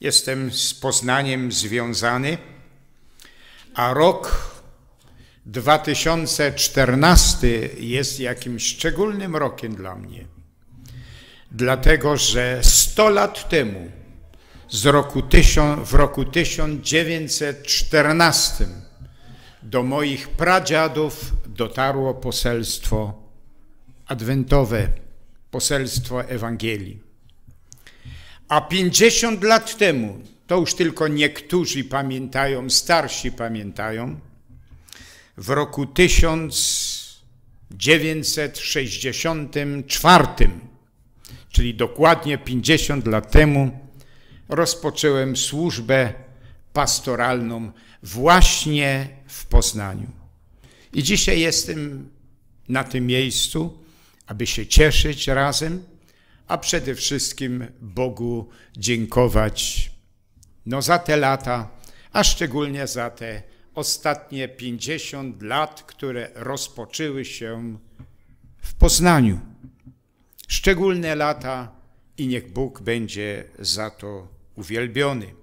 Jestem z Poznaniem związany, a rok 2014 jest jakimś szczególnym rokiem dla mnie. Dlatego, że 100 lat temu, z roku, w roku 1914, do moich pradziadów dotarło poselstwo adwentowe, poselstwo Ewangelii. A 50 lat temu, to już tylko niektórzy pamiętają, starsi pamiętają, w roku 1964, czyli dokładnie 50 lat temu, rozpocząłem służbę pastoralną właśnie w Poznaniu. I dzisiaj jestem na tym miejscu, aby się cieszyć razem a przede wszystkim Bogu dziękować no, za te lata, a szczególnie za te ostatnie 50 lat, które rozpoczęły się w Poznaniu. Szczególne lata i niech Bóg będzie za to uwielbiony.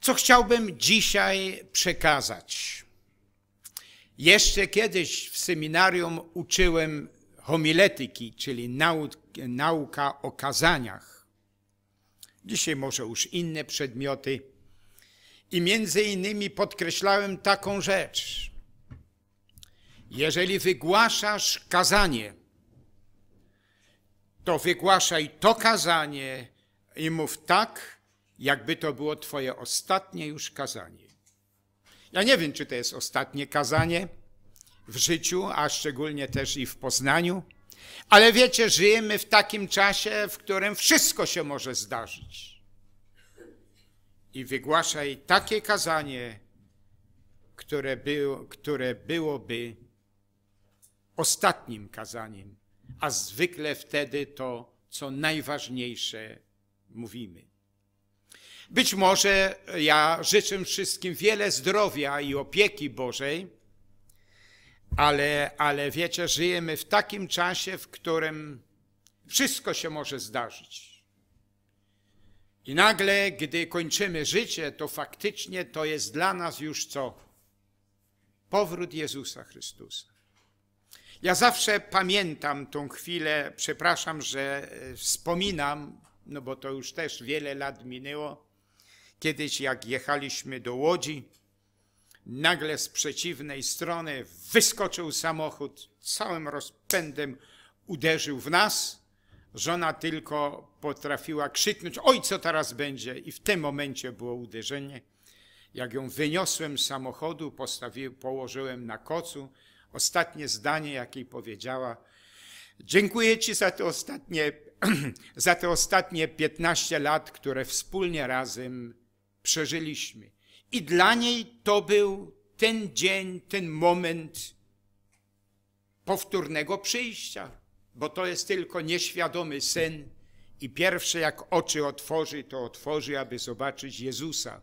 Co chciałbym dzisiaj przekazać? Jeszcze kiedyś w seminarium uczyłem homiletyki, czyli nauk nauka o kazaniach. Dzisiaj może już inne przedmioty. I między innymi podkreślałem taką rzecz. Jeżeli wygłaszasz kazanie, to wygłaszaj to kazanie i mów tak, jakby to było Twoje ostatnie już kazanie. Ja nie wiem, czy to jest ostatnie kazanie w życiu, a szczególnie też i w Poznaniu. Ale wiecie, żyjemy w takim czasie, w którym wszystko się może zdarzyć. I wygłaszaj takie kazanie, które, było, które byłoby ostatnim kazaniem, a zwykle wtedy to, co najważniejsze, mówimy. Być może ja życzę wszystkim wiele zdrowia i opieki Bożej ale, ale wiecie, żyjemy w takim czasie, w którym wszystko się może zdarzyć. I nagle, gdy kończymy życie, to faktycznie to jest dla nas już co? Powrót Jezusa Chrystusa. Ja zawsze pamiętam tą chwilę, przepraszam, że e, wspominam, no bo to już też wiele lat minęło. Kiedyś, jak jechaliśmy do Łodzi, Nagle z przeciwnej strony wyskoczył samochód, całym rozpędem uderzył w nas. Żona tylko potrafiła krzyknąć: Oj, co teraz będzie! I w tym momencie było uderzenie. Jak ją wyniosłem z samochodu, położyłem na kocu. Ostatnie zdanie, jakie powiedziała: Dziękuję Ci za te ostatnie, za te ostatnie 15 lat, które wspólnie razem przeżyliśmy. I dla niej to był ten dzień, ten moment powtórnego przyjścia, bo to jest tylko nieświadomy sen i pierwsze jak oczy otworzy, to otworzy, aby zobaczyć Jezusa.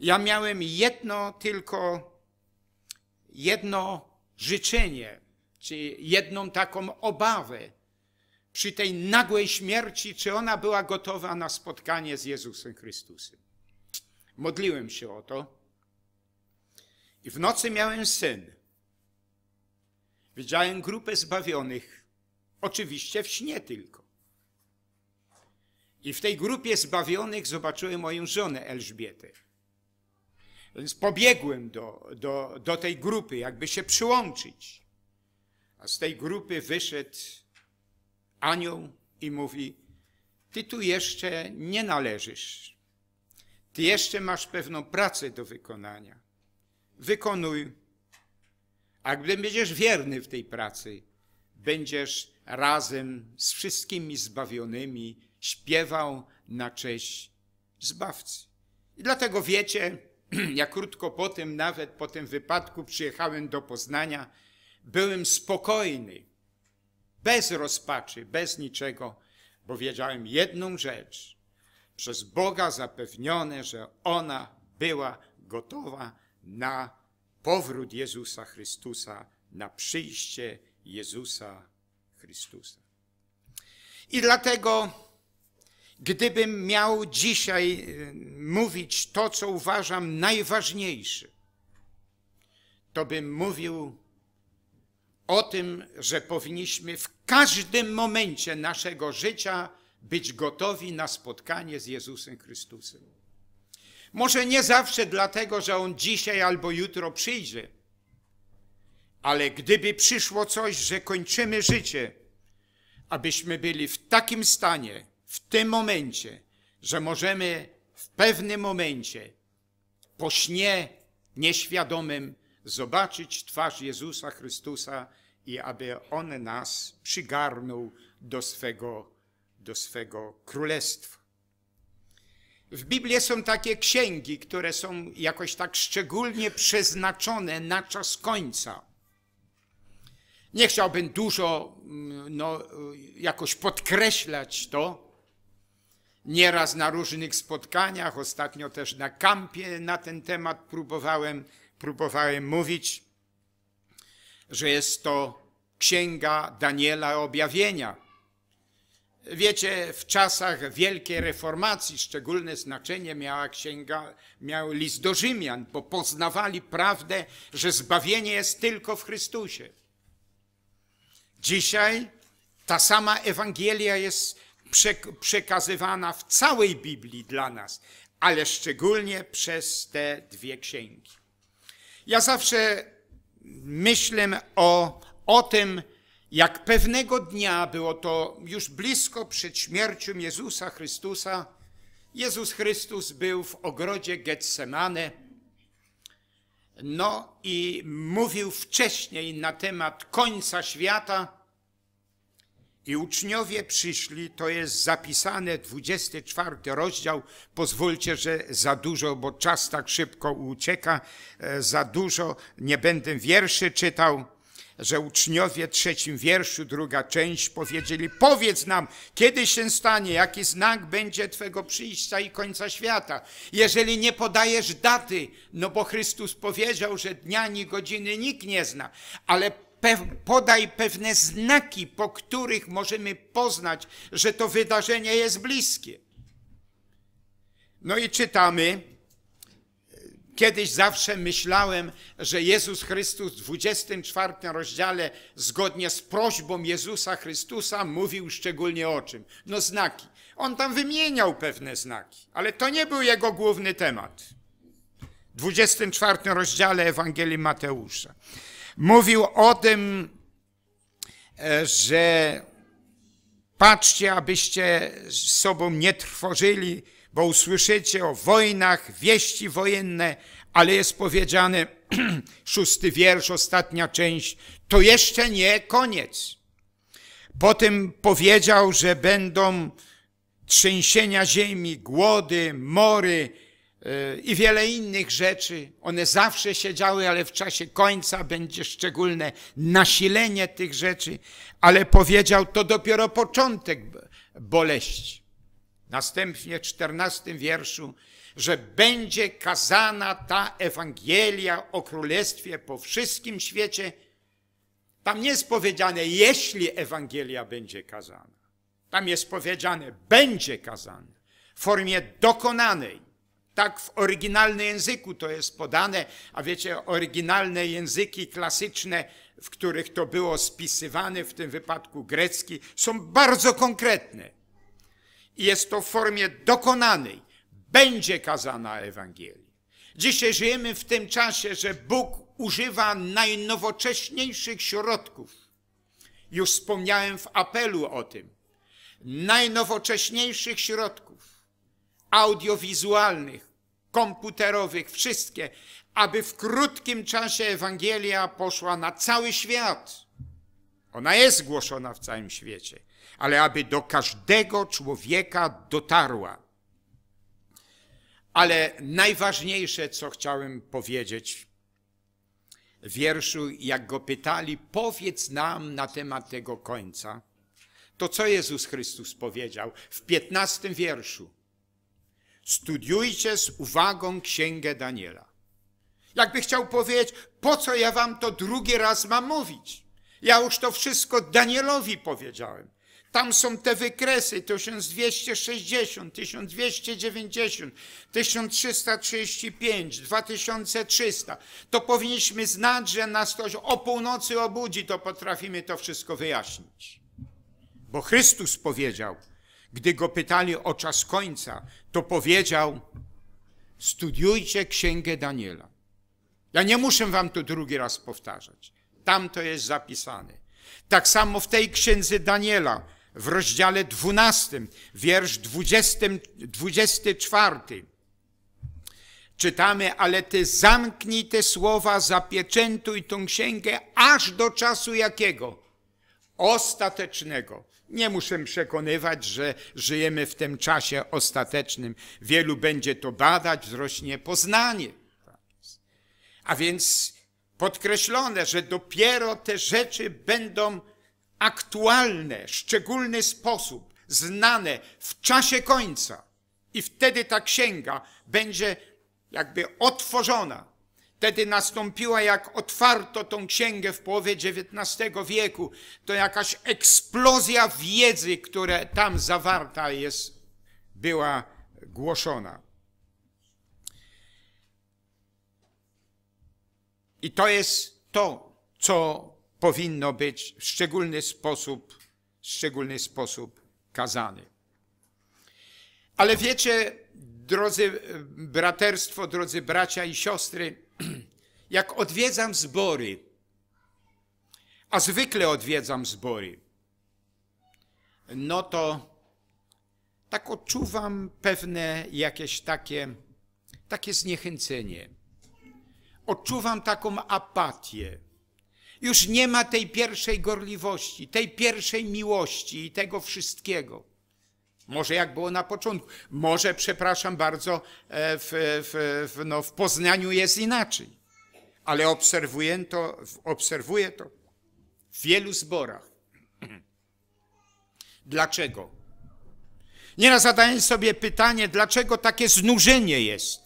Ja miałem jedno tylko, jedno życzenie, czy jedną taką obawę przy tej nagłej śmierci, czy ona była gotowa na spotkanie z Jezusem Chrystusem. Modliłem się o to. I w nocy miałem sen. Widziałem grupę zbawionych, oczywiście w śnie tylko. I w tej grupie zbawionych zobaczyłem moją żonę Elżbietę. Więc pobiegłem do, do, do tej grupy, jakby się przyłączyć. A z tej grupy wyszedł anioł i mówi: Ty tu jeszcze nie należysz. Ty jeszcze masz pewną pracę do wykonania. Wykonuj. A gdy będziesz wierny w tej pracy, będziesz razem z wszystkimi zbawionymi śpiewał na cześć Zbawcy. I dlatego wiecie, ja krótko po tym, nawet po tym wypadku, przyjechałem do Poznania, byłem spokojny, bez rozpaczy, bez niczego, bo wiedziałem jedną rzecz – przez Boga zapewnione, że ona była gotowa na powrót Jezusa Chrystusa, na przyjście Jezusa Chrystusa. I dlatego, gdybym miał dzisiaj y, mówić to, co uważam najważniejsze, to bym mówił o tym, że powinniśmy w każdym momencie naszego życia być gotowi na spotkanie z Jezusem Chrystusem. Może nie zawsze dlatego, że On dzisiaj albo jutro przyjdzie, ale gdyby przyszło coś, że kończymy życie, abyśmy byli w takim stanie, w tym momencie, że możemy w pewnym momencie po śnie nieświadomym zobaczyć twarz Jezusa Chrystusa i aby On nas przygarnął do swego do swego królestwa. W Biblii są takie księgi, które są jakoś tak szczególnie przeznaczone na czas końca. Nie chciałbym dużo mm, no, jakoś podkreślać to. Nieraz na różnych spotkaniach, ostatnio też na kampie na ten temat próbowałem, próbowałem mówić, że jest to księga Daniela Objawienia. Wiecie, w czasach wielkiej reformacji szczególne znaczenie miała księga, miał list do Rzymian, bo poznawali prawdę, że zbawienie jest tylko w Chrystusie. Dzisiaj ta sama Ewangelia jest przekazywana w całej Biblii dla nas, ale szczególnie przez te dwie księgi. Ja zawsze myślę o, o tym, jak pewnego dnia było to już blisko przed śmiercią Jezusa Chrystusa, Jezus Chrystus był w ogrodzie Getsemane. No i mówił wcześniej na temat końca świata. I uczniowie przyszli, to jest zapisane 24 rozdział. Pozwólcie, że za dużo, bo czas tak szybko ucieka, e, za dużo nie będę wierszy czytał że uczniowie trzecim wierszu, druga część, powiedzieli: Powiedz nam, kiedy się stanie, jaki znak będzie Twego przyjścia i końca świata, jeżeli nie podajesz daty, no bo Chrystus powiedział, że dnia ani godziny nikt nie zna, ale podaj pewne znaki, po których możemy poznać, że to wydarzenie jest bliskie. No i czytamy, Kiedyś zawsze myślałem, że Jezus Chrystus w 24 rozdziale, zgodnie z prośbą Jezusa Chrystusa, mówił szczególnie o czym? No znaki. On tam wymieniał pewne znaki, ale to nie był jego główny temat. W 24 rozdziale Ewangelii Mateusza. Mówił o tym, e, że patrzcie, abyście z sobą nie trwożyli, bo usłyszycie o wojnach, wieści wojenne, ale jest powiedziane, szósty wiersz, ostatnia część, to jeszcze nie koniec. Potem powiedział, że będą trzęsienia ziemi, głody, mory y, i wiele innych rzeczy. One zawsze się działy, ale w czasie końca będzie szczególne nasilenie tych rzeczy. Ale powiedział, to dopiero początek boleści. Następnie w czternastym wierszu, że będzie kazana ta Ewangelia o Królestwie po wszystkim świecie. Tam nie jest powiedziane, jeśli Ewangelia będzie kazana. Tam jest powiedziane, będzie kazana w formie dokonanej. Tak w oryginalnym języku to jest podane, a wiecie, oryginalne języki klasyczne, w których to było spisywane, w tym wypadku grecki, są bardzo konkretne jest to w formie dokonanej. Będzie kazana Ewangelia. Dzisiaj żyjemy w tym czasie, że Bóg używa najnowocześniejszych środków. Już wspomniałem w apelu o tym. Najnowocześniejszych środków audiowizualnych, komputerowych, wszystkie, aby w krótkim czasie Ewangelia poszła na cały świat. Ona jest głoszona w całym świecie, ale aby do każdego człowieka dotarła. Ale najważniejsze, co chciałem powiedzieć w wierszu, jak go pytali, powiedz nam na temat tego końca, to co Jezus Chrystus powiedział w piętnastym wierszu? Studiujcie z uwagą Księgę Daniela. Jakby chciał powiedzieć, po co ja wam to drugi raz mam mówić? Ja już to wszystko Danielowi powiedziałem. Tam są te wykresy 1260, 1290, 1335, 2300. To powinniśmy znać, że nas ktoś o północy obudzi, to potrafimy to wszystko wyjaśnić. Bo Chrystus powiedział, gdy go pytali o czas końca, to powiedział: Studiujcie księgę Daniela. Ja nie muszę wam to drugi raz powtarzać. Tam to jest zapisane. Tak samo w tej księdze Daniela w rozdziale 12, wiersz 20, 24. Czytamy, ale ty zamknij te słowa, zapieczętuj tą księgę aż do czasu jakiego? Ostatecznego. Nie muszę przekonywać, że żyjemy w tym czasie ostatecznym. Wielu będzie to badać, wzrośnie poznanie. A więc podkreślone, że dopiero te rzeczy będą aktualne, szczególny sposób, znane w czasie końca. I wtedy ta księga będzie jakby otworzona. Wtedy nastąpiła, jak otwarto tą księgę w połowie XIX wieku, to jakaś eksplozja wiedzy, która tam zawarta jest, była głoszona. I to jest to, co powinno być w szczególny sposób, szczególny sposób kazany. Ale wiecie, drodzy e, braterstwo, drodzy bracia i siostry, jak odwiedzam zbory, a zwykle odwiedzam zbory, no to tak odczuwam pewne jakieś takie, takie zniechęcenie. Odczuwam taką apatię. Już nie ma tej pierwszej gorliwości, tej pierwszej miłości i tego wszystkiego. Może jak było na początku. Może, przepraszam bardzo, e, w, w, w, no, w Poznaniu jest inaczej. Ale obserwuję to, obserwuję to w wielu zborach. Dlaczego? Nieraz zadaję sobie pytanie, dlaczego takie znużenie jest?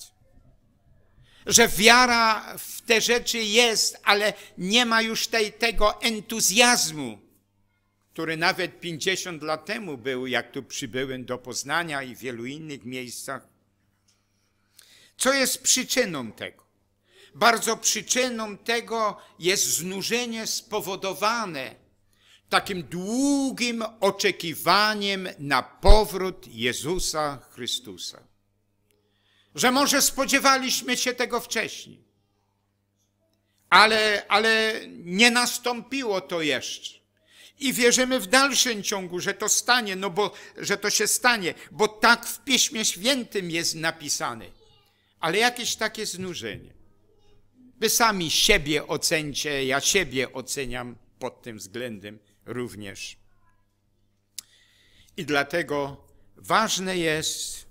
że wiara w te rzeczy jest, ale nie ma już tej, tego entuzjazmu, który nawet 50 lat temu był, jak tu przybyłem do Poznania i w wielu innych miejscach. Co jest przyczyną tego? Bardzo przyczyną tego jest znużenie spowodowane takim długim oczekiwaniem na powrót Jezusa Chrystusa że może spodziewaliśmy się tego wcześniej, ale, ale nie nastąpiło to jeszcze. I wierzymy w dalszym ciągu, że to stanie, no bo, że to się stanie, bo tak w Piśmie Świętym jest napisane. Ale jakieś takie znużenie. Wy sami siebie ocencie, ja siebie oceniam pod tym względem również. I dlatego ważne jest,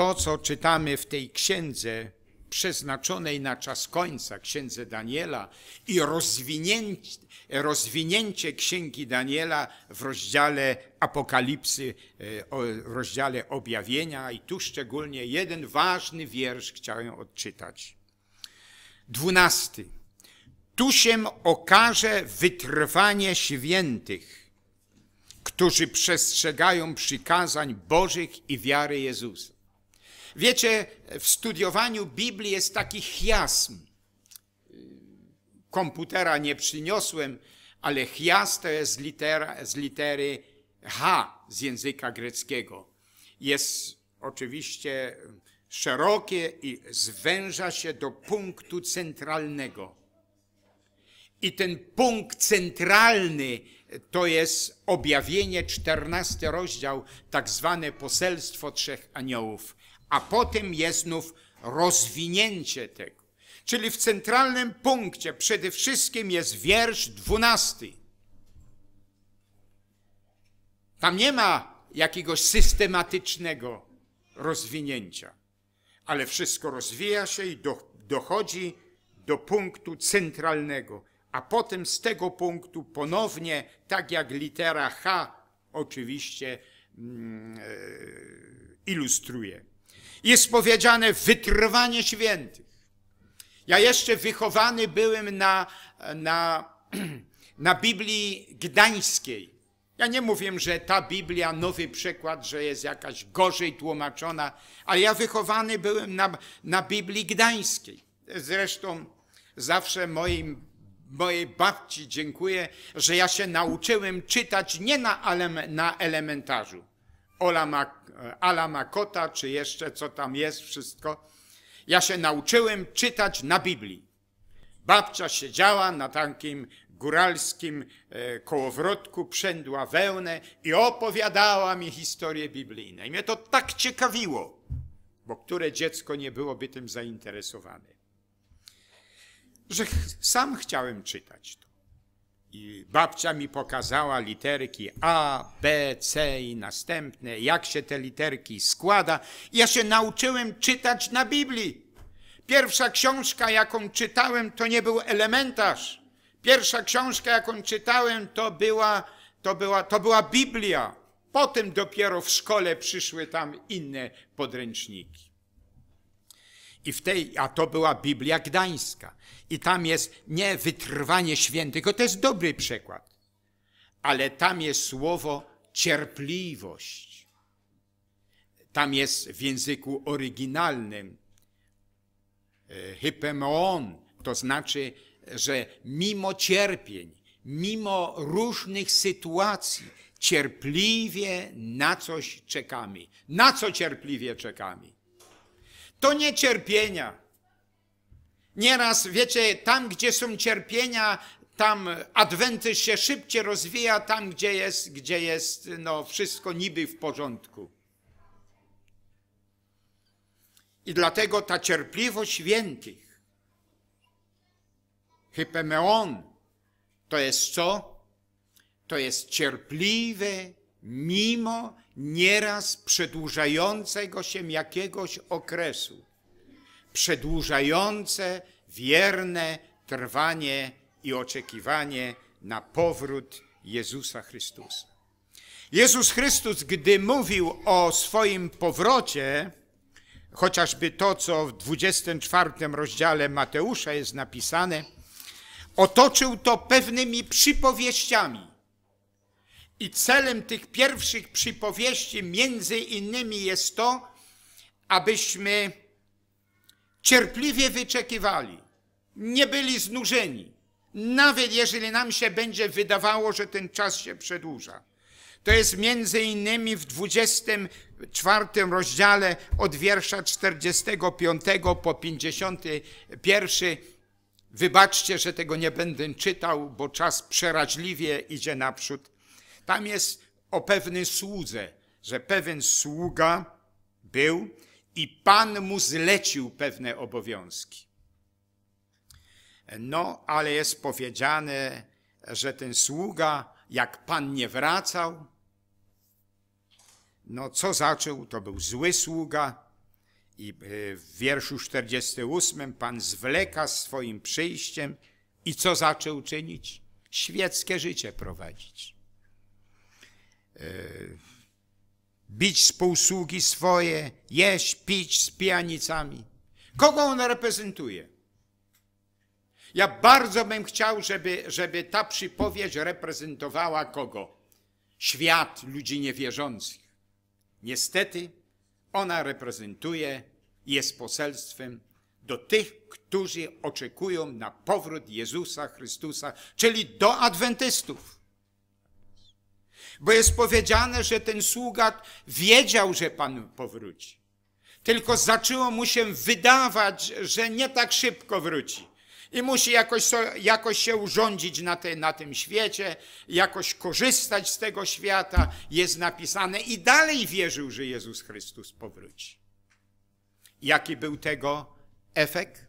to, co czytamy w tej księdze przeznaczonej na czas końca, księdze Daniela i rozwinięcie, rozwinięcie księgi Daniela w rozdziale Apokalipsy, e, w rozdziale Objawienia i tu szczególnie jeden ważny wiersz chciałem odczytać. Dwunasty. Tu się okaże wytrwanie świętych, którzy przestrzegają przykazań Bożych i wiary Jezusa. Wiecie, w studiowaniu Biblii jest taki chiasm. Komputera nie przyniosłem, ale chiasm to jest z, litera, z litery H z języka greckiego. Jest oczywiście szerokie i zwęża się do punktu centralnego. I ten punkt centralny to jest objawienie, 14 rozdział, tak zwane poselstwo trzech aniołów a potem jest znów rozwinięcie tego. Czyli w centralnym punkcie przede wszystkim jest wiersz dwunasty. Tam nie ma jakiegoś systematycznego rozwinięcia, ale wszystko rozwija się i dochodzi do punktu centralnego, a potem z tego punktu ponownie, tak jak litera H oczywiście mm, e, ilustruje jest powiedziane wytrwanie świętych. Ja jeszcze wychowany byłem na, na, na Biblii Gdańskiej. Ja nie mówię, że ta Biblia, nowy przykład, że jest jakaś gorzej tłumaczona, ale ja wychowany byłem na, na Biblii Gdańskiej. Zresztą zawsze moim, mojej babci dziękuję, że ja się nauczyłem czytać nie na, na elementarzu, Ola e, Ala Makota, czy jeszcze co tam jest, wszystko. Ja się nauczyłem czytać na Biblii. Babcia siedziała na takim góralskim e, kołowrotku, przędła wełnę i opowiadała mi historie biblijne. I mnie to tak ciekawiło, bo które dziecko nie byłoby tym zainteresowane, że sam chciałem czytać to. I babcia mi pokazała literki A, B, C i następne, jak się te literki składa. Ja się nauczyłem czytać na Biblii. Pierwsza książka, jaką czytałem, to nie był elementarz. Pierwsza książka, jaką czytałem, to była, to była, to była Biblia. Potem dopiero w szkole przyszły tam inne podręczniki. I w tej, a to była Biblia Gdańska i tam jest nie wytrwanie świętych, to jest dobry przykład, ale tam jest słowo cierpliwość. Tam jest w języku oryginalnym e, hypemon, to znaczy, że mimo cierpień, mimo różnych sytuacji, cierpliwie na coś czekamy. Na co cierpliwie czekamy? To nie cierpienia Nieraz, wiecie, tam gdzie są cierpienia, tam adwenty się szybciej rozwija, tam gdzie jest, gdzie jest no, wszystko niby w porządku. I dlatego ta cierpliwość świętych, hypemeon, to jest co? To jest cierpliwe, mimo nieraz przedłużającego się jakiegoś okresu przedłużające wierne trwanie i oczekiwanie na powrót Jezusa Chrystusa. Jezus Chrystus, gdy mówił o swoim powrocie, chociażby to, co w 24 rozdziale Mateusza jest napisane, otoczył to pewnymi przypowieściami. I celem tych pierwszych przypowieści między innymi jest to, abyśmy Cierpliwie wyczekiwali, nie byli znużeni, nawet jeżeli nam się będzie wydawało, że ten czas się przedłuża. To jest między innymi w 24 rozdziale od wiersza 45 po 51. Wybaczcie, że tego nie będę czytał, bo czas przeraźliwie idzie naprzód. Tam jest o pewnym słudze, że pewien sługa był, i Pan mu zlecił pewne obowiązki. No, ale jest powiedziane, że ten sługa, jak Pan nie wracał, no co zaczął, to był zły sługa, i e, w wierszu 48 Pan zwleka swoim przyjściem i co zaczął czynić? Świeckie życie prowadzić. E, bić spółsługi swoje, jeść, pić z pijanicami. Kogo on reprezentuje? Ja bardzo bym chciał, żeby, żeby ta przypowieść reprezentowała kogo? Świat ludzi niewierzących. Niestety ona reprezentuje i jest poselstwem do tych, którzy oczekują na powrót Jezusa Chrystusa, czyli do adwentystów bo jest powiedziane, że ten sługa wiedział, że Pan powróci. Tylko zaczęło mu się wydawać, że nie tak szybko wróci. I musi jakoś, jakoś się urządzić na, te, na tym świecie, jakoś korzystać z tego świata, jest napisane. I dalej wierzył, że Jezus Chrystus powróci. Jaki był tego efekt?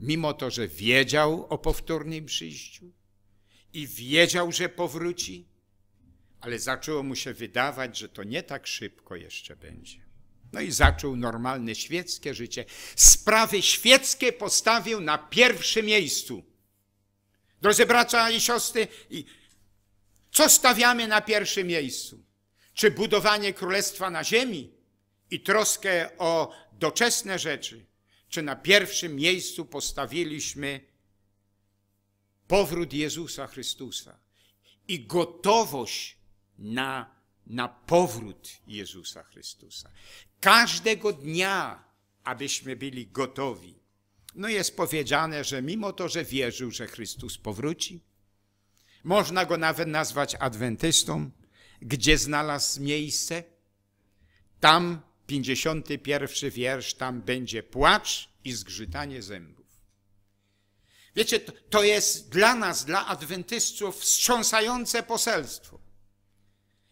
Mimo to, że wiedział o powtórnym przyjściu i wiedział, że powróci, ale zaczęło mu się wydawać, że to nie tak szybko jeszcze będzie. No i zaczął normalne świeckie życie. Sprawy świeckie postawił na pierwszym miejscu. Drodzy bracia i siostry, co stawiamy na pierwszym miejscu? Czy budowanie królestwa na ziemi i troskę o doczesne rzeczy? Czy na pierwszym miejscu postawiliśmy powrót Jezusa Chrystusa i gotowość na, na powrót Jezusa Chrystusa. Każdego dnia, abyśmy byli gotowi. No jest powiedziane, że mimo to, że wierzył, że Chrystus powróci, można go nawet nazwać adwentystą, gdzie znalazł miejsce, tam 51 wiersz, tam będzie płacz i zgrzytanie zębów. Wiecie, to, to jest dla nas, dla adwentystów, wstrząsające poselstwo.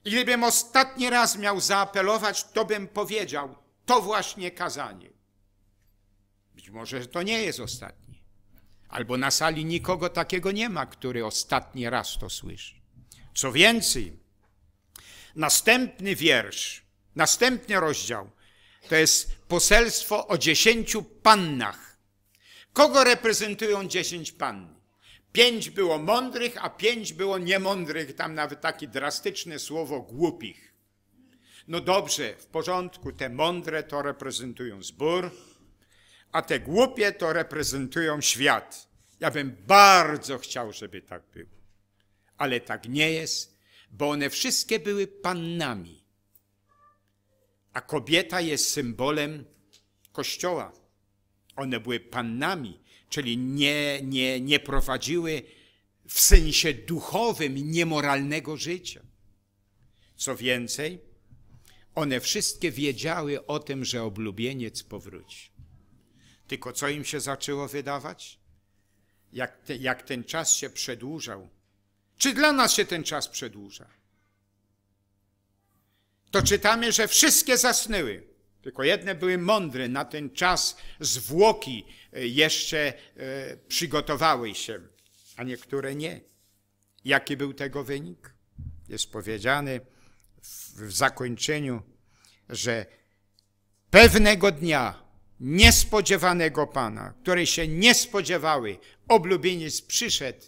I gdybym ostatni raz miał zaapelować, to bym powiedział, to właśnie kazanie. Być może to nie jest ostatni. Albo na sali nikogo takiego nie ma, który ostatni raz to słyszy. Co więcej, następny wiersz, następny rozdział, to jest poselstwo o dziesięciu pannach. Kogo reprezentują dziesięć pann? Pięć było mądrych, a pięć było niemądrych, tam nawet takie drastyczne słowo głupich. No dobrze, w porządku, te mądre to reprezentują zbór, a te głupie to reprezentują świat. Ja bym bardzo chciał, żeby tak było. Ale tak nie jest, bo one wszystkie były pannami. A kobieta jest symbolem Kościoła. One były pannami czyli nie, nie, nie prowadziły w sensie duchowym niemoralnego życia. Co więcej, one wszystkie wiedziały o tym, że oblubieniec powróci. Tylko co im się zaczęło wydawać? Jak, te, jak ten czas się przedłużał. Czy dla nas się ten czas przedłuża? To czytamy, że wszystkie zasnęły. Tylko jedne były mądre, na ten czas zwłoki e, jeszcze e, przygotowały się, a niektóre nie. Jaki był tego wynik? Jest powiedziane w zakończeniu, że pewnego dnia niespodziewanego Pana, której się nie spodziewały, oblubieniec przyszedł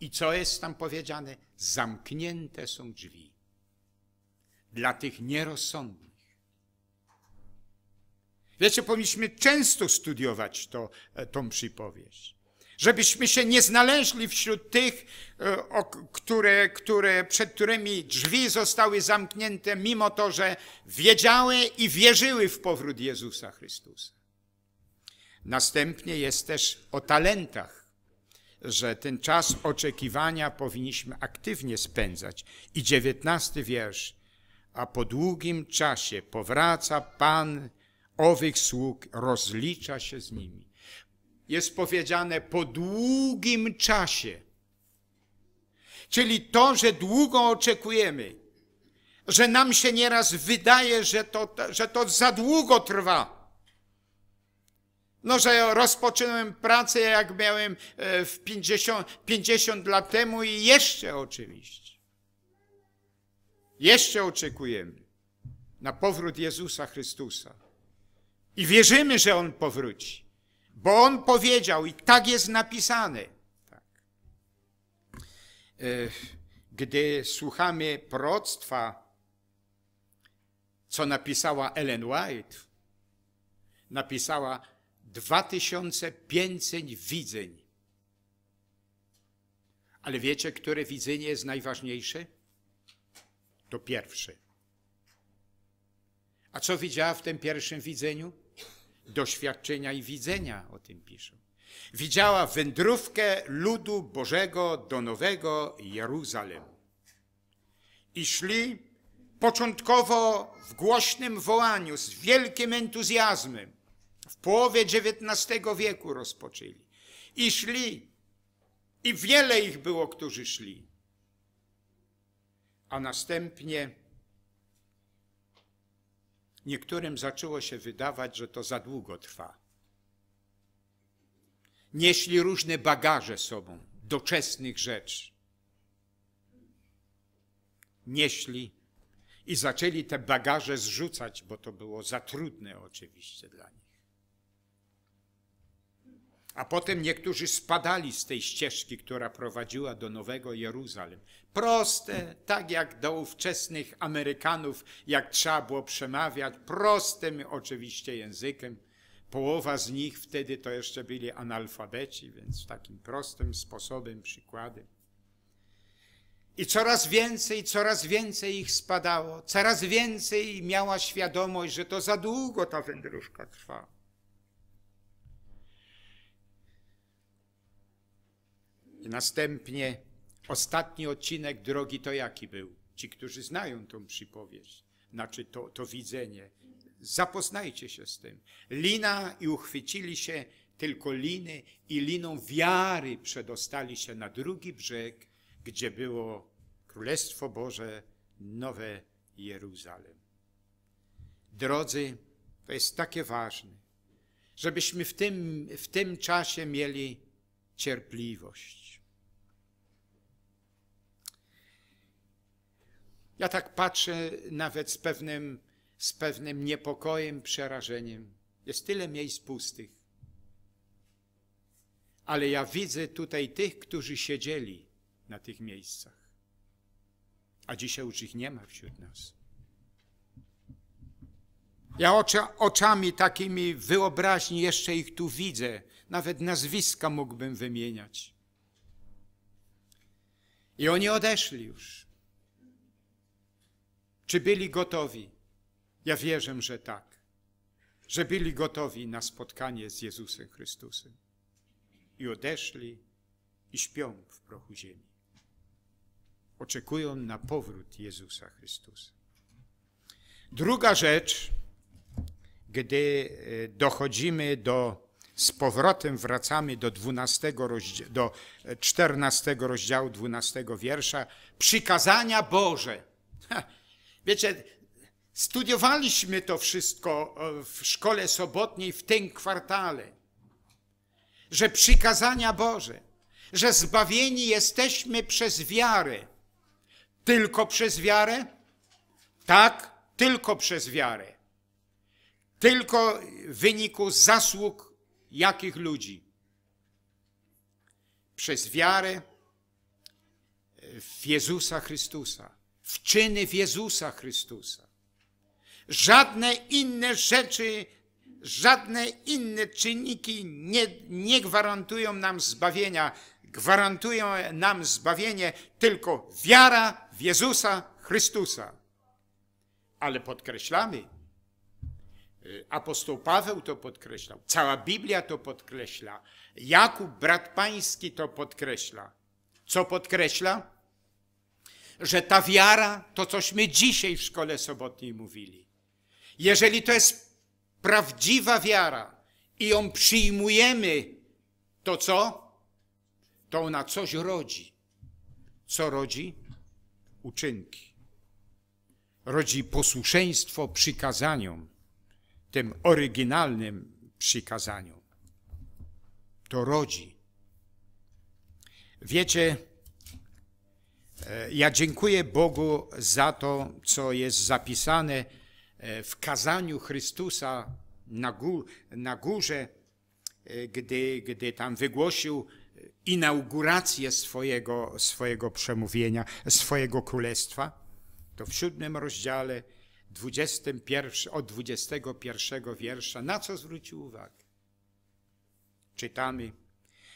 i co jest tam powiedziane? Zamknięte są drzwi dla tych nierozsądnych Wiecie, powinniśmy często studiować to, e, tą przypowieść. Żebyśmy się nie znaleźli wśród tych, e, które, które, przed którymi drzwi zostały zamknięte, mimo to, że wiedziały i wierzyły w powrót Jezusa Chrystusa. Następnie jest też o talentach, że ten czas oczekiwania powinniśmy aktywnie spędzać. I dziewiętnasty wiersz. A po długim czasie powraca Pan owych sług rozlicza się z nimi. Jest powiedziane po długim czasie. Czyli to, że długo oczekujemy, że nam się nieraz wydaje, że to, że to za długo trwa. No, że rozpocząłem pracę, jak miałem e, w 50, 50 lat temu i jeszcze oczywiście. Jeszcze oczekujemy na powrót Jezusa Chrystusa. I wierzymy, że On powróci, bo On powiedział i tak jest napisane. Tak. Gdy słuchamy proctwa, co napisała Ellen White, napisała 2500 widzeń. Ale wiecie, które widzenie jest najważniejsze? To pierwsze. A co widziała w tym pierwszym widzeniu? doświadczenia i widzenia o tym piszą. Widziała wędrówkę ludu Bożego do Nowego Jeruzalemu. I szli początkowo w głośnym wołaniu, z wielkim entuzjazmem. W połowie XIX wieku rozpoczęli. I szli. I wiele ich było, którzy szli. A następnie Niektórym zaczęło się wydawać, że to za długo trwa. Nieśli różne bagaże sobą, doczesnych rzeczy. Nieśli i zaczęli te bagaże zrzucać, bo to było za trudne oczywiście dla nich. A potem niektórzy spadali z tej ścieżki, która prowadziła do Nowego Jeruzalem. Proste, tak jak do ówczesnych Amerykanów, jak trzeba było przemawiać, prostym oczywiście językiem. Połowa z nich wtedy to jeszcze byli analfabeci, więc takim prostym sposobem, przykładem. I coraz więcej, coraz więcej ich spadało, coraz więcej miała świadomość, że to za długo ta wędrówka trwa Następnie ostatni odcinek drogi to jaki był? Ci, którzy znają tą przypowieść, znaczy to, to widzenie, zapoznajcie się z tym. Lina i uchwycili się tylko liny i liną wiary przedostali się na drugi brzeg, gdzie było Królestwo Boże, Nowe Jeruzalem. Drodzy, to jest takie ważne, żebyśmy w tym, w tym czasie mieli cierpliwość Ja tak patrzę nawet z pewnym, z pewnym niepokojem, przerażeniem. Jest tyle miejsc pustych. Ale ja widzę tutaj tych, którzy siedzieli na tych miejscach. A dzisiaj już ich nie ma wśród nas. Ja ocza, oczami takimi wyobraźni jeszcze ich tu widzę. Nawet nazwiska mógłbym wymieniać. I oni odeszli już. Czy byli gotowi? Ja wierzę, że tak. Że byli gotowi na spotkanie z Jezusem Chrystusem. I odeszli i śpią w prochu ziemi. Oczekują na powrót Jezusa Chrystusa. Druga rzecz, gdy e, dochodzimy do, z powrotem wracamy do, 12 rozdzia- do 14 e, rozdziału 12 wiersza, przykazania Boże. Ha, Wiecie, studiowaliśmy to wszystko e, w szkole sobotniej w tym kwartale, że przykazania Boże, że zbawieni jesteśmy przez wiarę. Tylko przez wiarę? Tak, tylko przez wiarę. Tylko w wyniku zasług jakich ludzi? Przez wiarę w Jezusa Chrystusa w czyny w Jezusa Chrystusa. Żadne inne rzeczy, żadne inne czynniki nie, nie gwarantują nam zbawienia. Gwarantują nam zbawienie tylko wiara w Jezusa Chrystusa. Ale podkreślamy, e, apostoł Paweł to podkreślał, cała Biblia to podkreśla, Jakub, brat pański, to podkreśla. Co podkreśla? że ta wiara to cośmy dzisiaj w szkole sobotniej mówili. Jeżeli to jest prawdziwa wiara i ją przyjmujemy, to co? To ona coś rodzi. Co rodzi? Uczynki. Rodzi posłuszeństwo przykazaniom, tym oryginalnym przykazaniom. To rodzi. Wiecie, E, ja dziękuję Bogu za to, co jest zapisane e, w kazaniu Chrystusa na, gór, na górze, e, gdy, gdy tam wygłosił inaugurację swojego, swojego przemówienia, swojego królestwa. To w siódmym rozdziale 21, od 21 wiersza, na co zwrócił uwagę? Czytamy.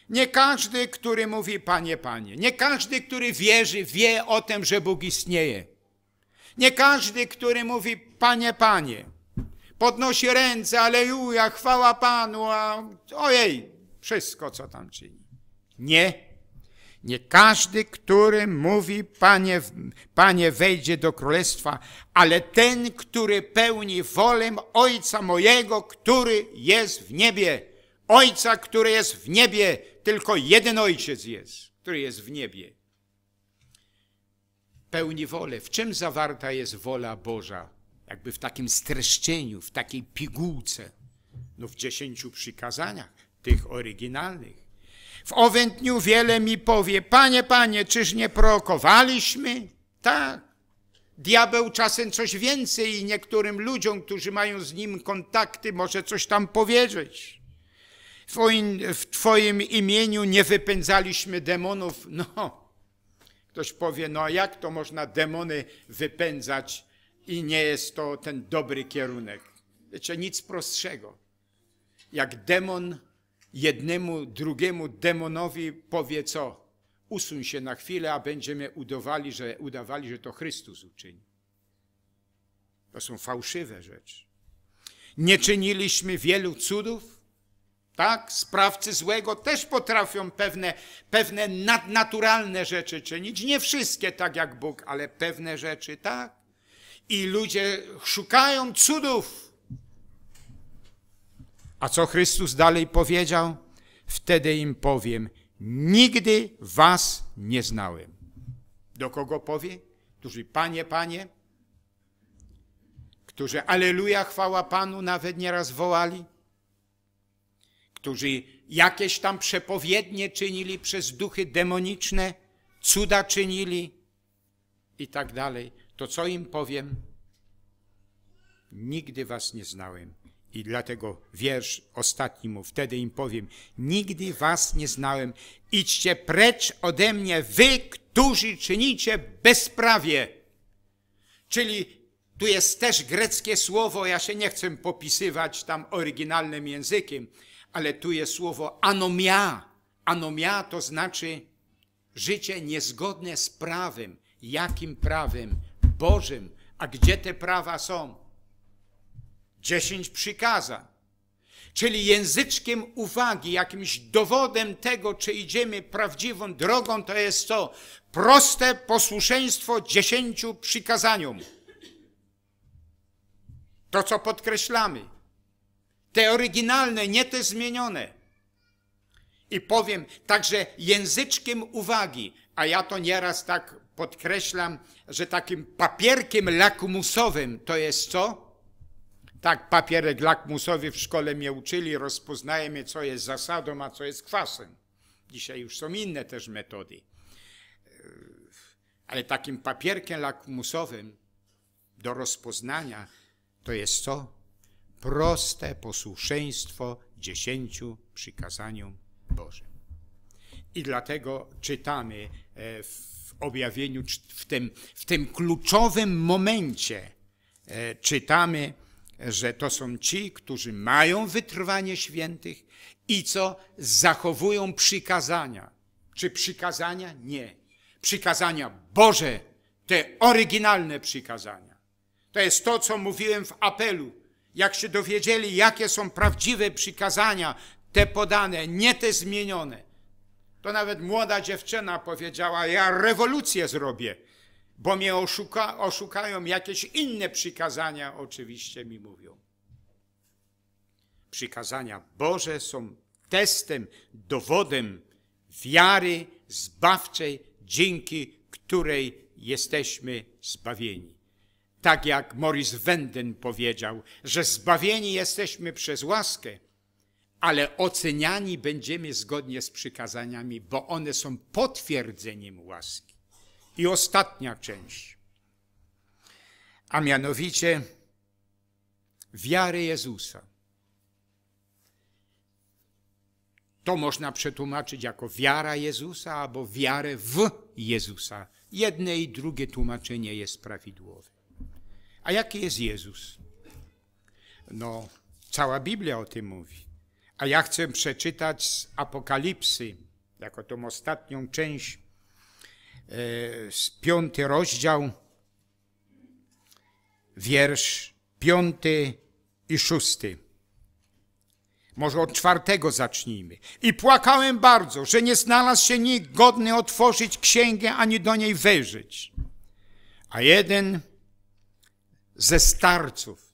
Nie każdy, który mówi Panie, Panie, nie każdy, który wierzy, wie o tym, że Bóg istnieje. Nie każdy, który mówi Panie, Panie, podnosi ręce, aleluja, chwała Panu, a ojej, wszystko, co tam czyni. Nie. Nie każdy, który mówi Panie, Panie wejdzie do królestwa, ale ten, który pełni wolę Ojca mojego, który jest w niebie. Ojca, który jest w niebie, tylko jeden Ojciec jest, który jest w niebie. Pełni wolę. W czym zawarta jest wola Boża? Jakby w takim streszczeniu, w takiej pigułce. No w dziesięciu przykazaniach, tych oryginalnych. W owym dniu wiele mi powie, panie, panie, czyż nie prorokowaliśmy? Tak. Diabeł czasem coś więcej i niektórym ludziom, którzy mają z nim kontakty, może coś tam powiedzieć twoim, w Twoim imieniu nie wypędzaliśmy demonów. No, ktoś powie, no jak to można demony wypędzać i nie jest to ten dobry kierunek. Wiecie, nic prostszego. Jak demon jednemu, drugiemu demonowi powie co? Usuń się na chwilę, a będziemy udawali, że, udawali, że to Chrystus uczynił. To są fałszywe rzeczy. Nie czyniliśmy wielu cudów? Tak, sprawcy złego też potrafią pewne, pewne nadnaturalne rzeczy czynić. Nie wszystkie tak jak Bóg, ale pewne rzeczy tak. I ludzie szukają cudów. A co Chrystus dalej powiedział? Wtedy im powiem: Nigdy was nie znałem. Do kogo powie? Którzy, panie, panie, którzy, aleluja, chwała Panu, nawet nieraz wołali którzy jakieś tam przepowiednie czynili przez duchy demoniczne, cuda czynili i tak dalej, to co im powiem? Nigdy was nie znałem. I dlatego wiersz ostatni mu, wtedy im powiem, nigdy was nie znałem, idźcie precz ode mnie wy, którzy czynicie bezprawie. Czyli tu jest też greckie słowo, ja się nie chcę popisywać tam oryginalnym językiem, ale tu jest słowo anomia. Anomia to znaczy życie niezgodne z prawem. Jakim prawem? Bożym. A gdzie te prawa są? Dziesięć przykazań. Czyli języczkiem uwagi, jakimś dowodem tego, czy idziemy prawdziwą drogą, to jest to proste posłuszeństwo dziesięciu przykazaniom. To, co podkreślamy te oryginalne, nie te zmienione. I powiem także języczkiem uwagi, a ja to nieraz tak podkreślam, że takim papierkiem lakmusowym to jest co? Tak, papierek lakmusowy w szkole mnie uczyli, rozpoznajemy, co jest zasadą, a co jest kwasem. Dzisiaj już są inne też metody. Ale takim papierkiem lakmusowym do rozpoznania to jest co? proste posłuszeństwo dziesięciu przykazaniom Bożym. I dlatego czytamy e, w objawieniu, w tym, w tym kluczowym momencie, e, czytamy, że to są ci, którzy mają wytrwanie świętych i co zachowują przykazania. Czy przykazania? Nie. Przykazania Boże, te oryginalne przykazania. To jest to, co mówiłem w apelu jak się dowiedzieli, jakie są prawdziwe przykazania, te podane, nie te zmienione, to nawet młoda dziewczyna powiedziała: Ja rewolucję zrobię, bo mnie oszuka, oszukają jakieś inne przykazania, oczywiście mi mówią. Przykazania Boże są testem, dowodem wiary zbawczej, dzięki której jesteśmy zbawieni tak jak Morris Wenden powiedział, że zbawieni jesteśmy przez łaskę, ale oceniani będziemy zgodnie z przykazaniami, bo one są potwierdzeniem łaski. I ostatnia część, a mianowicie wiary Jezusa. To można przetłumaczyć jako wiara Jezusa albo wiarę w Jezusa. Jedne i drugie tłumaczenie jest prawidłowe. A jaki jest Jezus? No, cała Biblia o tym mówi. A ja chcę przeczytać z Apokalipsy, jako tą ostatnią część, e, z piąty rozdział, wiersz piąty i szósty. Może od czwartego zacznijmy. I płakałem bardzo, że nie znalazł się nikt godny otworzyć księgę ani do niej wejrzeć. A jeden ze starców.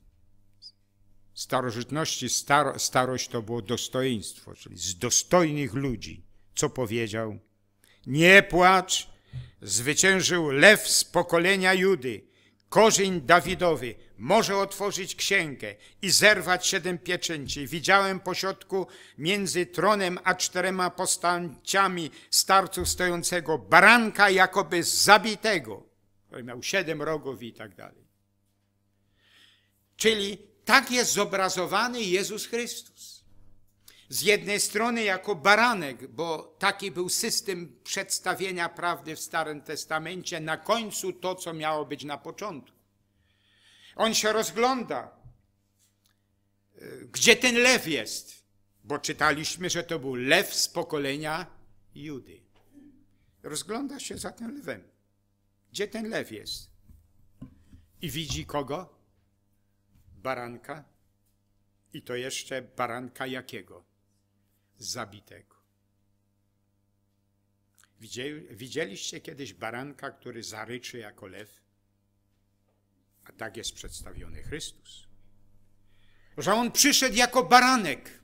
Starożytności staro, starość to było dostojeństwo, czyli z dostojnych ludzi. Co powiedział? Nie płacz, zwyciężył lew z pokolenia Judy, korzeń Dawidowy, może otworzyć księgę i zerwać siedem pieczęci. Widziałem pośrodku między tronem a czterema postaciami starców stojącego baranka jakoby zabitego. Miał siedem rogów i tak dalej. Czyli tak jest zobrazowany Jezus Chrystus. Z jednej strony jako baranek, bo taki był system przedstawienia prawdy w Starym Testamencie, na końcu to, co miało być na początku. On się rozgląda, e, gdzie ten lew jest, bo czytaliśmy, że to był lew z pokolenia Judy. Rozgląda się za tym lewem, Gdzie ten lew jest? I widzi kogo? baranka i to jeszcze baranka jakiego? Zabitego. Widzieliście kiedyś baranka, który zaryczy jako lew? A tak jest przedstawiony Chrystus. Że on przyszedł jako baranek,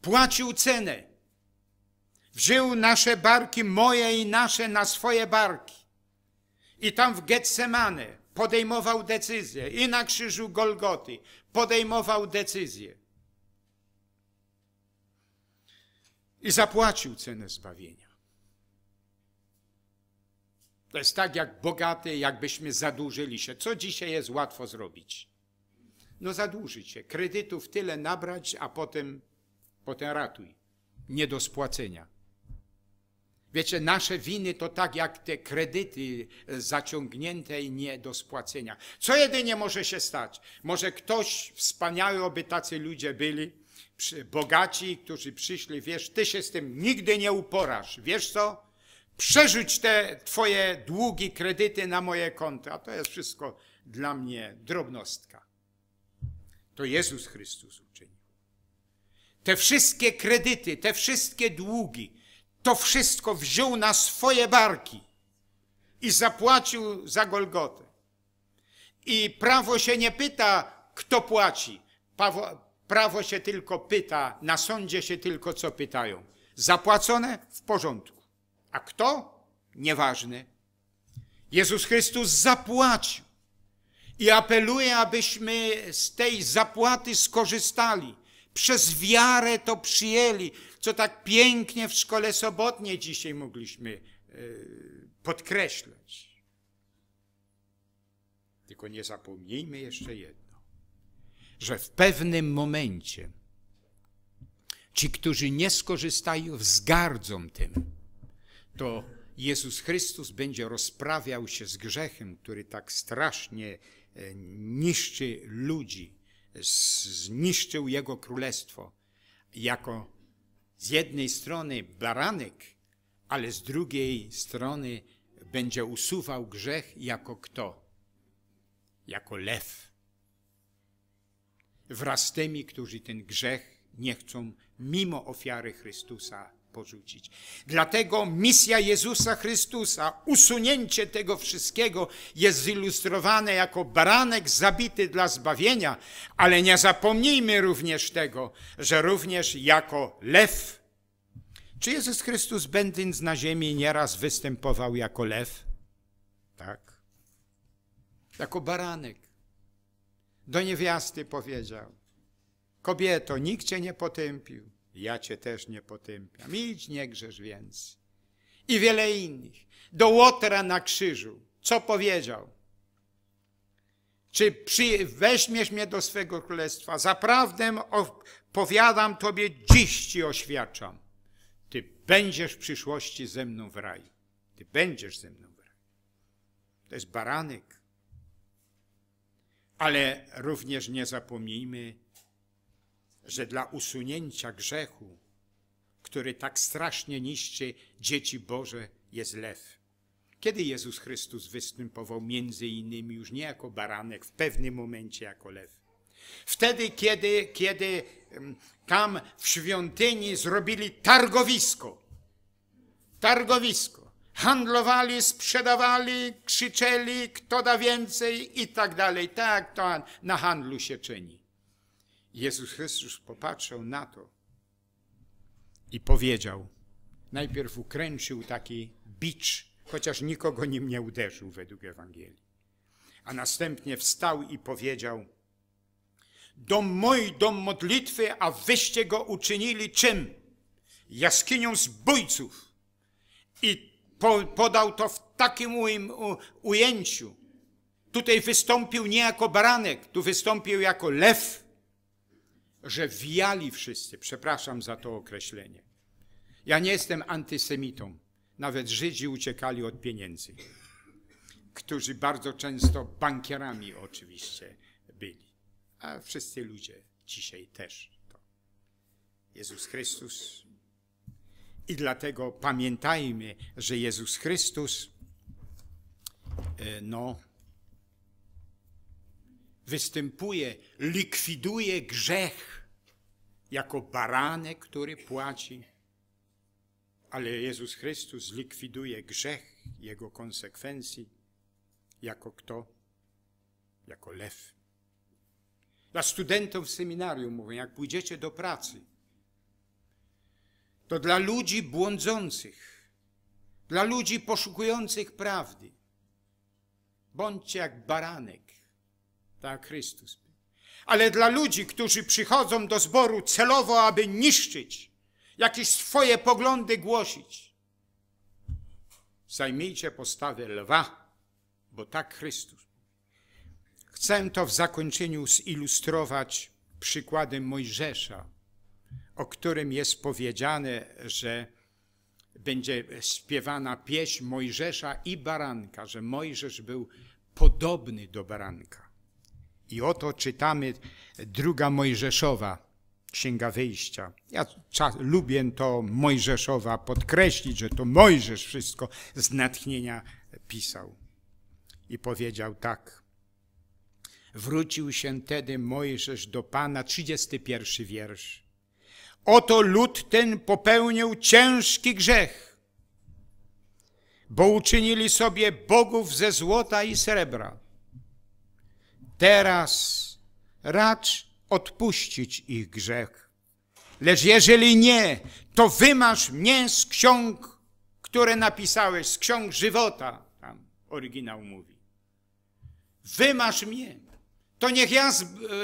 płacił cenę, wziął nasze barki, moje i nasze, na swoje barki. I tam w Getsemane podejmował decyzję i na krzyżu Golgoty podejmował decyzję. I zapłacił cenę zbawienia. To jest tak jak bogaty, jakbyśmy zadłużyli się. Co dzisiaj jest łatwo zrobić? No zadłużyć się, kredytów tyle nabrać, a potem, potem ratuj. Nie do spłacenia. Wiecie, nasze winy to tak jak te kredyty zaciągnięte i nie do spłacenia. Co jedynie może się stać? Może ktoś wspaniały, oby tacy ludzie byli, bogaci, którzy przyszli, wiesz, ty się z tym nigdy nie uporasz. Wiesz co? Przerzuć te twoje długi, kredyty na moje konta. To jest wszystko dla mnie drobnostka. To Jezus Chrystus uczynił. Te wszystkie kredyty, te wszystkie długi, to wszystko wziął na swoje barki i zapłacił za Golgotę. I prawo się nie pyta, kto płaci. Prawo, prawo się tylko pyta, na sądzie się tylko co pytają. Zapłacone w porządku. A kto? Nieważne. Jezus Chrystus zapłacił. I apeluję, abyśmy z tej zapłaty skorzystali. Przez wiarę to przyjęli, co tak pięknie w szkole sobotniej dzisiaj mogliśmy e, podkreślać. Tylko nie zapomnijmy jeszcze jedno, że w pewnym momencie ci, którzy nie skorzystają, wzgardzą tym. To Jezus Chrystus będzie rozprawiał się z grzechem, który tak strasznie e, niszczy ludzi, zniszczył jego królestwo, jako z jednej strony baranek, ale z drugiej strony będzie usuwał grzech jako kto? Jako lew. Wraz z tymi, którzy ten grzech nie chcą mimo ofiary Chrystusa porzucić. Dlatego misja Jezusa Chrystusa, usunięcie tego wszystkiego jest zilustrowane jako baranek zabity dla zbawienia, ale nie zapomnijmy również tego, że również jako lew. Czy Jezus Chrystus, będąc na ziemi, nieraz występował jako lew? Tak. Jako baranek. Do niewiasty powiedział: Kobieto, nikt cię nie potępił ja cię też nie potępiam. Idź, nie grzesz więcej. I wiele innych. Do Łotra na krzyżu. Co powiedział? Czy przy, weźmiesz mnie do swego królestwa? Zaprawdę powiadam tobie, dziś ci oświadczam. Ty będziesz w przyszłości ze mną w raju. Ty będziesz ze mną w raju. To jest baranek. Ale również nie zapomnijmy, że dla usunięcia grzechu, który tak strasznie niszczy dzieci Boże, jest lew. Kiedy Jezus Chrystus występował między innymi już nie jako baranek, w pewnym momencie jako lew. Wtedy, kiedy, kiedy tam w świątyni zrobili targowisko. Targowisko. Handlowali, sprzedawali, krzyczeli, kto da więcej i tak dalej. Tak to na handlu się czyni. Jezus Chrystus popatrzył na to i powiedział, najpierw ukręcił taki bicz, chociaż nikogo nim nie uderzył według Ewangelii. A następnie wstał i powiedział, dom mój, dom modlitwy, a wyście go uczynili czym? Jaskinią zbójców. I po, podał to w takim ujęciu. Tutaj wystąpił nie jako baranek, tu wystąpił jako lew że wiali wszyscy, przepraszam za to określenie. Ja nie jestem antysemitą. Nawet Żydzi uciekali od pieniędzy, którzy bardzo często bankierami oczywiście byli. A wszyscy ludzie dzisiaj też to. Jezus Chrystus. I dlatego pamiętajmy, że Jezus Chrystus e, no, występuje, likwiduje grzech jako baranek, który płaci. Ale Jezus Chrystus likwiduje grzech, jego konsekwencji, jako kto? Jako lew. Dla studentów w seminarium mówię, jak pójdziecie do pracy, to dla ludzi błądzących, dla ludzi poszukujących prawdy, bądźcie jak baranek, tak Chrystus ale dla ludzi, którzy przychodzą do zboru celowo, aby niszczyć, jakieś swoje poglądy głosić. Zajmijcie postawę lwa, bo tak Chrystus. Chcę to w zakończeniu zilustrować przykładem Mojżesza, o którym jest powiedziane, że będzie śpiewana pieśń Mojżesza i baranka, że Mojżesz był podobny do baranka. I oto czytamy druga Mojżeszowa, Księga Wyjścia. Ja czas, lubię to Mojżeszowa podkreślić, że to Mojżesz wszystko z natchnienia pisał. I powiedział tak. Wrócił się tedy Mojżesz do Pana, 31 wiersz. Oto lud ten popełnił ciężki grzech, bo uczynili sobie bogów ze złota i srebra teraz racz odpuścić ich grzech. Lecz jeżeli nie, to wymasz mnie z ksiąg, które napisałeś, z ksiąg żywota, tam oryginał mówi. Wymasz mnie. To niech ja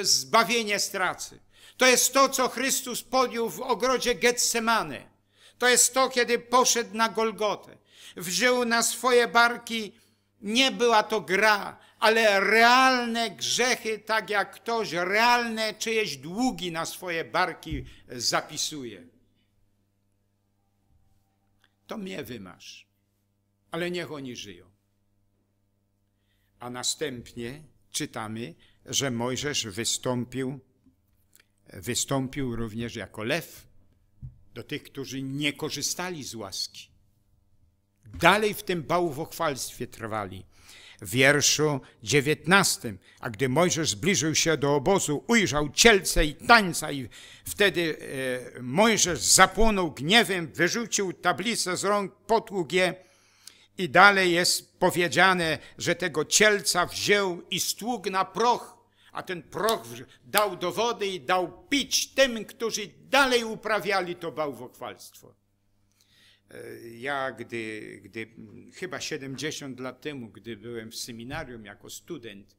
zbawienie stracę. To jest to, co Chrystus podjął w ogrodzie Getsemane. To jest to, kiedy poszedł na Golgotę. Wziął na swoje barki, nie była to gra, ale realne grzechy, tak jak ktoś realne czyjeś długi na swoje barki e, zapisuje. To mnie wymasz, ale niech oni żyją. A następnie czytamy, że Mojżesz wystąpił, e, wystąpił również jako lew do tych, którzy nie korzystali z łaski. Dalej w tym bałwochwalstwie trwali w wierszu dziewiętnastym. A gdy Mojżesz zbliżył się do obozu, ujrzał cielce i tańca i wtedy e, Mojżesz zapłonął gniewem, wyrzucił tablicę z rąk, potłukł je i dalej jest powiedziane, że tego cielca wziął i stłukł na proch, a ten proch dał do wody i dał pić tym, którzy dalej uprawiali to bałwochwalstwo. E, ja, gdy, gdy chyba 70 lat temu, gdy byłem w seminarium jako student,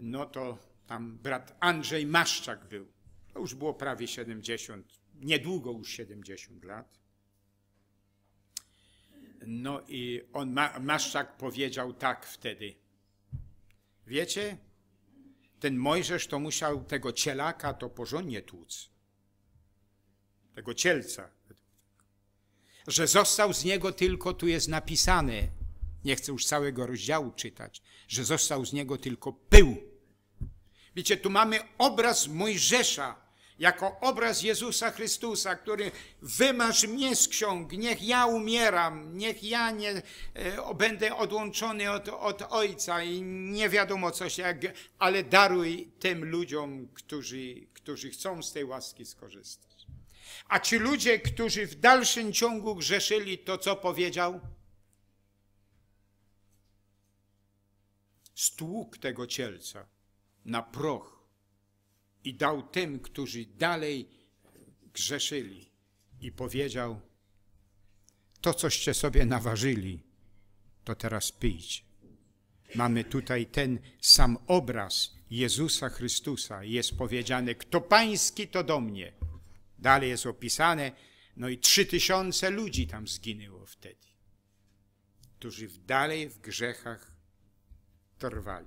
no to tam brat Andrzej Maszczak był. To już było prawie 70, niedługo już 70 lat. No i on, Maszczak powiedział tak wtedy. Wiecie, ten Mojżesz to musiał tego cielaka to porządnie tłuc. Tego cielca że został z niego tylko, tu jest napisane, nie chcę już całego rozdziału czytać, że został z niego tylko pył. Wiecie, tu mamy obraz Mojżesza, jako obraz Jezusa Chrystusa, który wymasz mnie z ksiąg, niech ja umieram, niech ja nie e, będę odłączony od, od Ojca i nie wiadomo co się, jak, ale daruj tym ludziom, którzy, którzy chcą z tej łaski skorzystać. A ci ludzie, którzy w dalszym ciągu grzeszyli, to co powiedział? Stłuk tego cielca na proch i dał tym, którzy dalej grzeszyli i powiedział, to coście sobie naważyli, to teraz pijcie. Mamy tutaj ten sam obraz Jezusa Chrystusa. Jest powiedziane, kto pański, to do mnie. Dalej jest opisane, no i trzy tysiące ludzi tam zginęło wtedy, którzy dalej w grzechach trwali.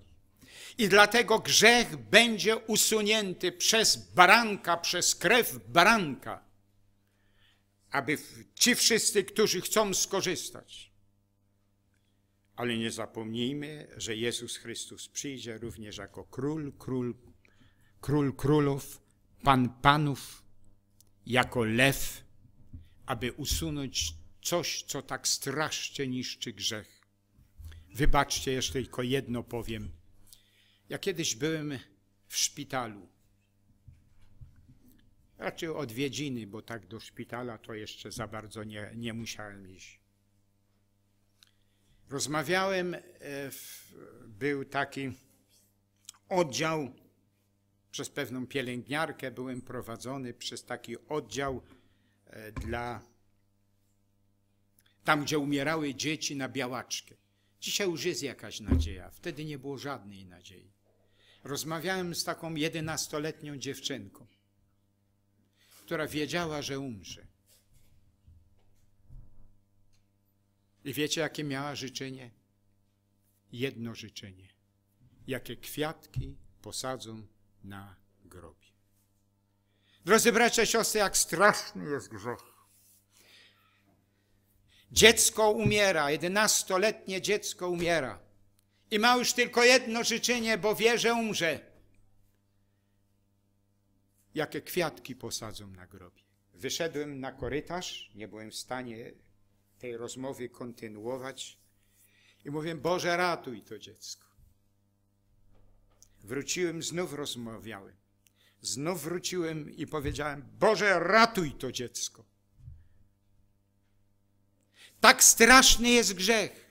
I dlatego grzech będzie usunięty przez baranka, przez krew baranka, aby ci wszyscy, którzy chcą skorzystać. Ale nie zapomnijmy, że Jezus Chrystus przyjdzie również jako król, król, król królów, pan panów, jako lew, aby usunąć coś, co tak strasznie niszczy grzech. Wybaczcie, jeszcze tylko jedno powiem. Ja kiedyś byłem w szpitalu. Raczej odwiedziny, bo tak do szpitala to jeszcze za bardzo nie, nie musiałem iść. Rozmawiałem, e, był taki oddział przez pewną pielęgniarkę byłem prowadzony przez taki oddział e, dla tam, gdzie umierały dzieci na białaczkę. Dzisiaj już jest jakaś nadzieja, wtedy nie było żadnej nadziei. Rozmawiałem z taką jedenastoletnią dziewczynką, która wiedziała, że umrze. I wiecie, jakie miała życzenie? Jedno życzenie. Jakie kwiatki posadzą na grobie. Drodzy bracia, siostry, jak straszny jest grzech. Dziecko umiera, jedenastoletnie dziecko umiera. I ma już tylko jedno życzenie, bo wie, że umrze. Jakie kwiatki posadzą na grobie. Wyszedłem na korytarz, nie byłem w stanie tej rozmowy kontynuować. I mówię, Boże, ratuj to dziecko. Wróciłem, znów rozmawiałem. Znów wróciłem i powiedziałem: Boże, ratuj to dziecko. Tak straszny jest grzech,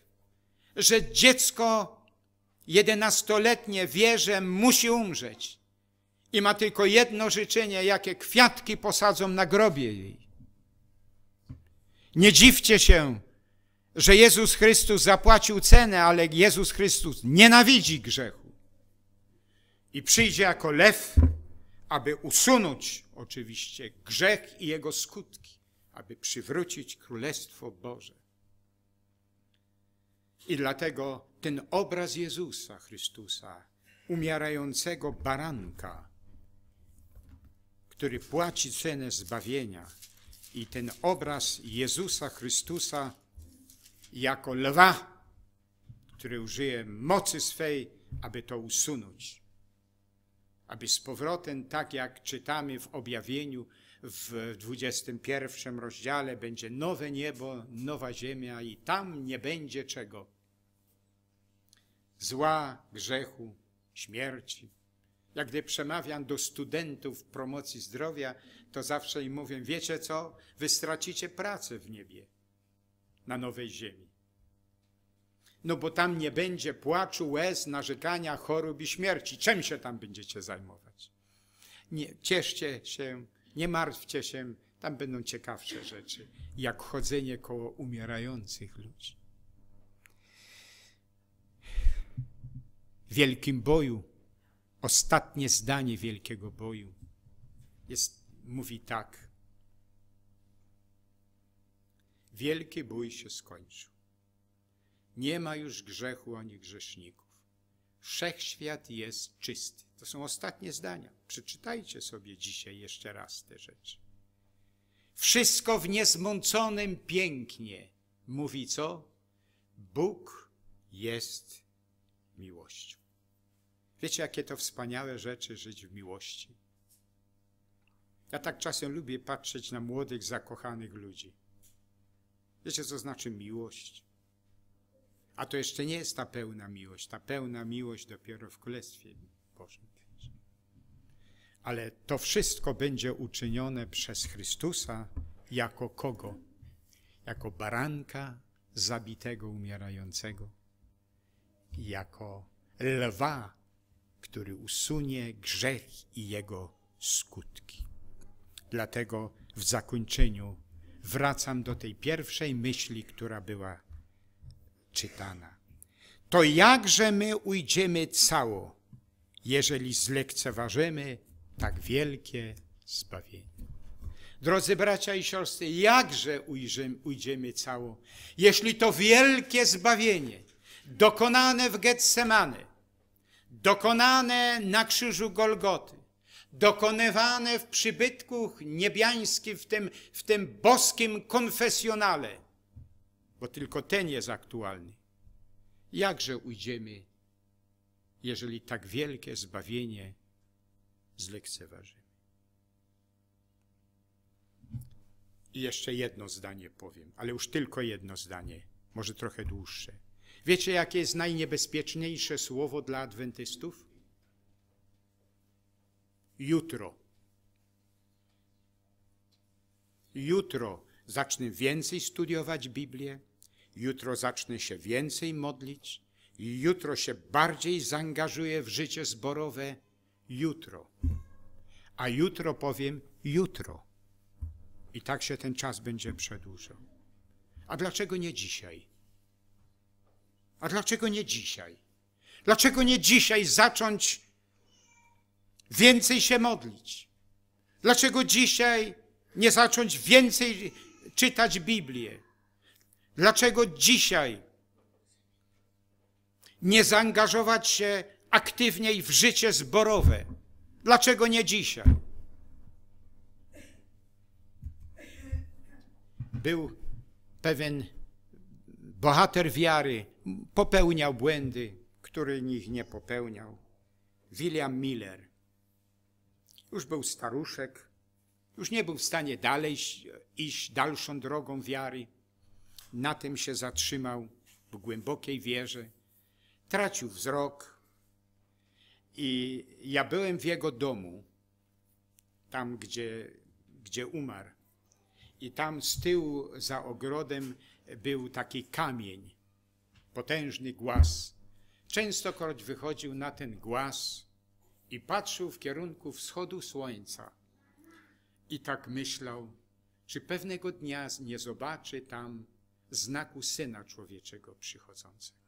że dziecko jedenastoletnie wie, że musi umrzeć i ma tylko jedno życzenie, jakie kwiatki posadzą na grobie jej. Nie dziwcie się, że Jezus Chrystus zapłacił cenę, ale Jezus Chrystus nienawidzi grzechu. I przyjdzie jako lew, aby usunąć oczywiście grzech i jego skutki, aby przywrócić Królestwo Boże. I dlatego ten obraz Jezusa Chrystusa, umierającego baranka, który płaci cenę zbawienia, i ten obraz Jezusa Chrystusa jako lwa, który użyje mocy swej, aby to usunąć aby z powrotem, tak jak czytamy w objawieniu w 21 rozdziale, będzie nowe niebo, nowa ziemia i tam nie będzie czego. Zła, grzechu, śmierci. Jak gdy przemawiam do studentów promocji zdrowia, to zawsze im mówię, wiecie co, wy stracicie pracę w niebie, na nowej ziemi. No bo tam nie będzie płaczu, łez, narzekania, chorób i śmierci. Czym się tam będziecie zajmować? Nie, cieszcie się, nie martwcie się, tam będą ciekawsze rzeczy, jak chodzenie koło umierających ludzi. W wielkim boju, ostatnie zdanie wielkiego boju jest, mówi tak. Wielki bój się skończył. Nie ma już grzechu ani grzeszników. Wszechświat jest czysty. To są ostatnie zdania. Przeczytajcie sobie dzisiaj jeszcze raz te rzeczy. Wszystko w niezmąconym pięknie mówi co? Bóg jest miłością. Wiecie, jakie to wspaniałe rzeczy żyć w miłości? Ja tak czasem lubię patrzeć na młodych, zakochanych ludzi. Wiecie, co znaczy miłość? A to jeszcze nie jest ta pełna miłość. Ta pełna miłość dopiero w Królestwie Bożym. Ale to wszystko będzie uczynione przez Chrystusa jako kogo? Jako baranka zabitego, umierającego. Jako lwa, który usunie grzech i jego skutki. Dlatego w zakończeniu wracam do tej pierwszej myśli, która była czytana. To jakże my ujdziemy cało, jeżeli zlekceważymy tak wielkie zbawienie? Drodzy bracia i siostry, jakże ujrzymy, ujdziemy cało, jeśli to wielkie zbawienie dokonane w Getsemane, dokonane na krzyżu Golgoty, dokonywane w przybytku niebiańskim, w tym, w tym boskim konfesjonale, bo tylko ten jest aktualny. Jakże ujdziemy, jeżeli tak wielkie zbawienie zlekceważymy? I jeszcze jedno zdanie powiem, ale już tylko jedno zdanie, może trochę dłuższe. Wiecie, jakie jest najniebezpieczniejsze słowo dla adwentystów? Jutro. Jutro zacznę więcej studiować Biblię, jutro zacznę się więcej modlić, jutro się bardziej zaangażuję w życie zborowe, jutro. A jutro powiem jutro. I tak się ten czas będzie przedłużał. A dlaczego nie dzisiaj? A dlaczego nie dzisiaj? Dlaczego nie dzisiaj zacząć więcej się modlić? Dlaczego dzisiaj nie zacząć więcej czytać Biblię? Dlaczego dzisiaj nie zaangażować się aktywniej w życie zborowe? Dlaczego nie dzisiaj? Był pewien bohater wiary, popełniał błędy, który nich nie popełniał. William Miller. Już był staruszek, już nie był w stanie dalej iść dalszą drogą wiary na tym się zatrzymał w głębokiej wierze, tracił wzrok i ja byłem w jego domu, tam gdzie, gdzie umarł. I tam z tyłu za ogrodem był taki kamień, potężny głaz. Częstokroć wychodził na ten głaz i patrzył w kierunku wschodu słońca. I tak myślał, czy pewnego dnia nie zobaczy tam znaku Syna Człowieczego przychodzącego.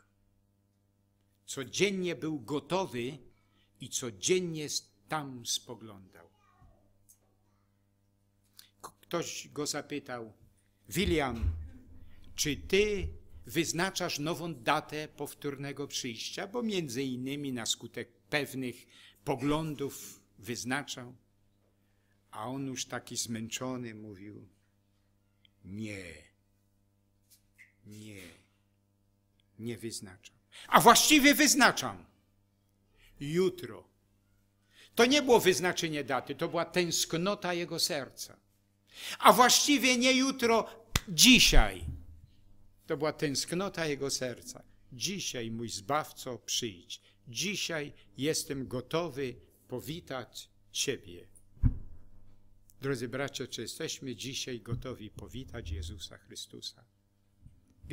Codziennie był gotowy i codziennie tam spoglądał. Ktoś go zapytał, William, czy ty wyznaczasz nową datę powtórnego przyjścia, bo między innymi na skutek pewnych poglądów wyznaczał? A on już taki zmęczony mówił, nie nie, nie wyznaczam. A właściwie wyznaczam. Jutro. To nie było wyznaczenie daty, to była tęsknota jego serca. A właściwie nie jutro, dzisiaj. To była tęsknota jego serca. Dzisiaj, mój zbawco, przyjdź. Dzisiaj jestem gotowy powitać Ciebie. Drodzy bracia, czy jesteśmy dzisiaj gotowi powitać Jezusa Chrystusa?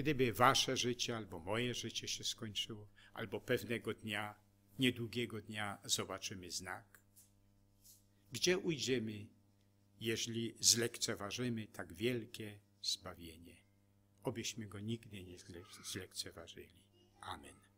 gdyby wasze życie albo moje życie się skończyło, albo pewnego dnia, niedługiego dnia zobaczymy znak? Gdzie ujdziemy, jeśli zlekceważymy tak wielkie zbawienie? Obyśmy go nigdy nie zlekceważyli. Amen.